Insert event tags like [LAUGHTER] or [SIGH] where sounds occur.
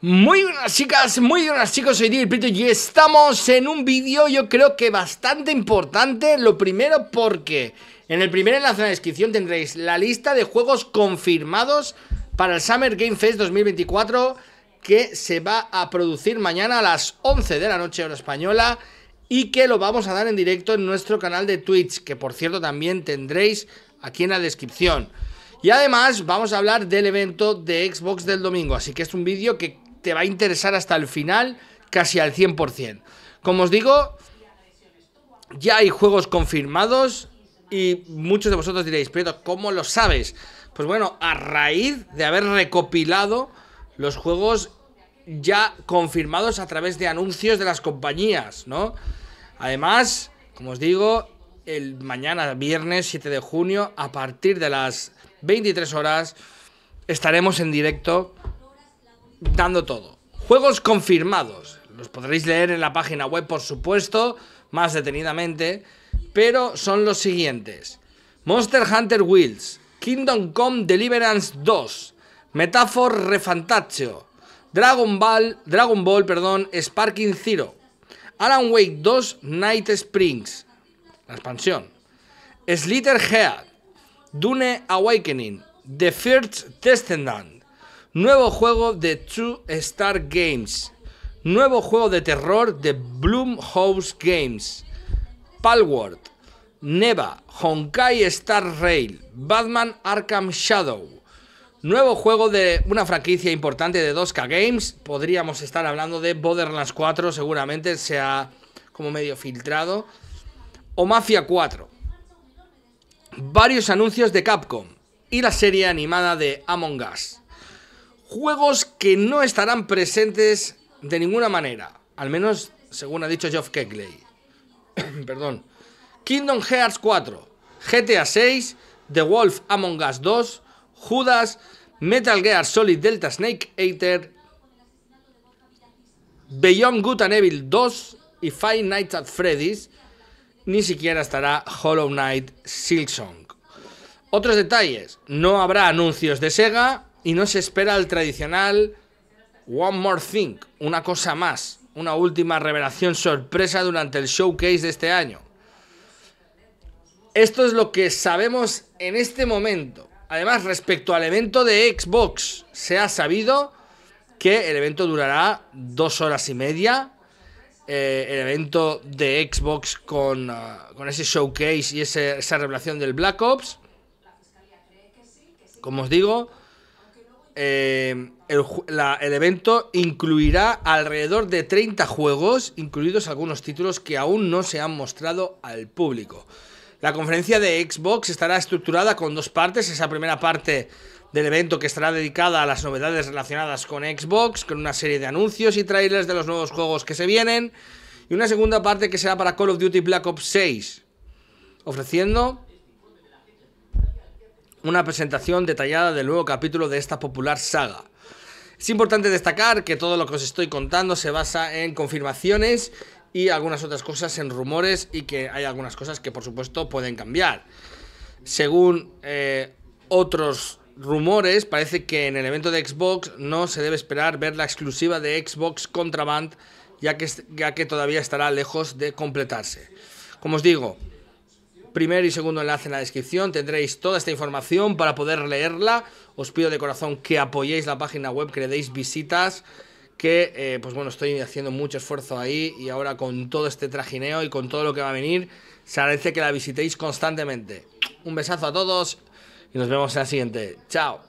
Muy buenas chicas, muy buenas chicos, soy Diego y estamos en un vídeo yo creo que bastante importante Lo primero porque en el primer enlace en la descripción tendréis la lista de juegos confirmados para el Summer Game Fest 2024 Que se va a producir mañana a las 11 de la noche hora española Y que lo vamos a dar en directo en nuestro canal de Twitch Que por cierto también tendréis aquí en la descripción y además vamos a hablar del evento de Xbox del domingo, así que es un vídeo que te va a interesar hasta el final casi al 100%. Como os digo, ya hay juegos confirmados y muchos de vosotros diréis, pero ¿cómo lo sabes? Pues bueno, a raíz de haber recopilado los juegos ya confirmados a través de anuncios de las compañías, ¿no? Además, como os digo, el mañana viernes 7 de junio a partir de las 23 horas estaremos en directo dando todo. Juegos confirmados. Los podréis leer en la página web, por supuesto, más detenidamente. Pero son los siguientes. Monster Hunter Wheels Kingdom Come Deliverance 2. Metaphor Refantaccio. Dragon Ball, Dragon Ball, perdón, Sparking Zero. Alan Wake 2 Night Springs. La expansión. Slither Head. Dune Awakening. The First Descendant. Nuevo juego de Two Star Games. Nuevo juego de terror de House Games. Palworld. Neva. Honkai Star Rail. Batman Arkham Shadow. Nuevo juego de una franquicia importante de 2K Games. Podríamos estar hablando de Borderlands 4, seguramente sea como medio filtrado. O Mafia 4. Varios anuncios de Capcom. Y la serie animada de Among Us juegos que no estarán presentes de ninguna manera, al menos según ha dicho Geoff Kegley. [COUGHS] Perdón. Kingdom Hearts 4, GTA 6, The Wolf Among Us 2, Judas, Metal Gear Solid Delta Snake Eater, Beyond Good and Evil 2 y Five Nights at Freddy's, ni siquiera estará Hollow Knight Silksong. Otros detalles, no habrá anuncios de Sega, y no se espera el tradicional One More Thing, una cosa más, una última revelación sorpresa durante el showcase de este año. Esto es lo que sabemos en este momento. Además, respecto al evento de Xbox, se ha sabido que el evento durará dos horas y media. Eh, el evento de Xbox con, ah, ese showcase y esa revelación del Black Ops. Como os digo, Em, el, el, evento incluirá alrededor de 30 juegos, incluidos algunos títulos que aún no se han mostrado al público. La conferencia de Xbox estará estructurada con dos partes. Esa primera parte del evento que estará dedicada a las novedades relacionadas con Xbox, con una serie de anuncios y trailers de los nuevos juegos que se vienen. Y una segunda parte que será para Call of Duty Black Ops 6, ofreciendo una presentación detallada del nuevo capítulo de esta popular saga. Es importante destacar que todo lo que os estoy contando se basa en confirmaciones y algunas otras cosas en rumores y que hay algunas cosas que por supuesto pueden cambiar. Según eh, otros rumores, parece que en el evento de Xbox no se debe esperar ver la exclusiva de Xbox Contraband ya que, ya que todavía estará lejos de completarse. Como os digo, primer y segundo enlace en la descripción. Tendréis toda esta información para poder leerla. Os pido de corazón que apoyéis la página web, que le deis visitas. Que, eh, pues bueno, estoy haciendo mucho esfuerzo ahí y ahora con todo este trajineo y con todo lo que va a venir, se agradece que la visitéis constantemente. Un besazo a todos y nos vemos en la siguiente. Chao.